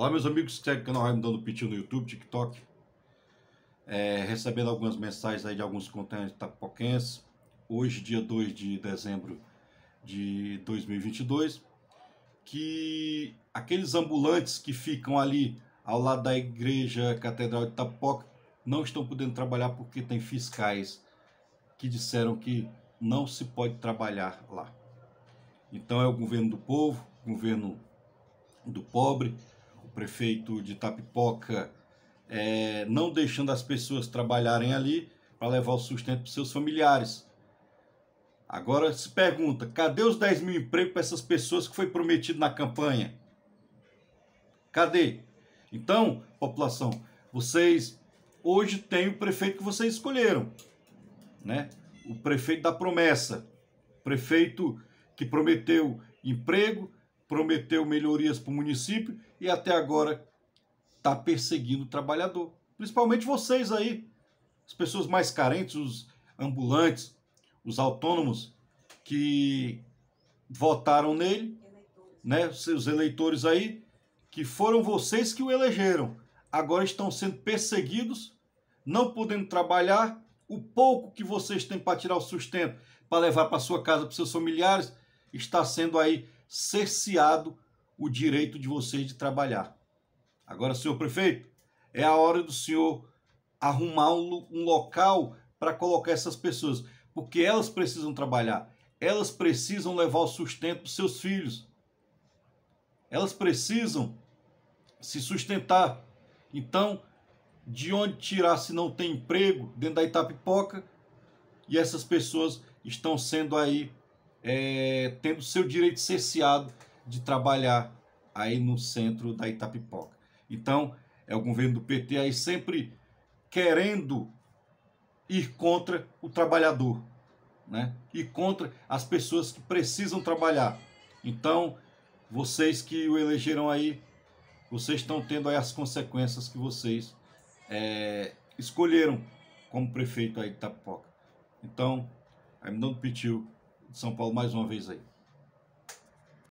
Olá, meus amigos que seguem o canal Raimundão do Pitinho no YouTube, TikTok. É, recebendo algumas mensagens aí de alguns containers tapoquenses. Hoje, dia 2 de dezembro de 2022. Que aqueles ambulantes que ficam ali ao lado da igreja Catedral de Tapoca não estão podendo trabalhar porque tem fiscais que disseram que não se pode trabalhar lá. Então é o governo do povo, governo do pobre, prefeito de Tapipoca, é, não deixando as pessoas trabalharem ali para levar o sustento para seus familiares. Agora se pergunta, cadê os 10 mil empregos para essas pessoas que foi prometido na campanha? Cadê? Então, população, vocês hoje têm o prefeito que vocês escolheram, né? O prefeito da promessa, prefeito que prometeu emprego, prometeu melhorias para o município e até agora está perseguindo o trabalhador. Principalmente vocês aí, as pessoas mais carentes, os ambulantes, os autônomos que votaram nele, né? Seus eleitores aí, que foram vocês que o elegeram. Agora estão sendo perseguidos, não podendo trabalhar, o pouco que vocês têm para tirar o sustento, para levar para sua casa, para seus familiares, está sendo aí cerceado o direito de vocês de trabalhar. Agora, senhor prefeito, é a hora do senhor arrumar um, um local para colocar essas pessoas, porque elas precisam trabalhar, elas precisam levar o sustento dos seus filhos, elas precisam se sustentar. Então, de onde tirar se não tem emprego dentro da Itapipoca? E essas pessoas estão sendo aí é, tendo seu direito cerceado de trabalhar aí no centro da Itapipoca. Então, é o governo do PT aí sempre querendo ir contra o trabalhador, né? E contra as pessoas que precisam trabalhar. Então, vocês que o elegeram aí, vocês estão tendo aí as consequências que vocês é, escolheram como prefeito aí de Itapipoca. Então, aí me dando Pitil são Paulo mais uma vez aí.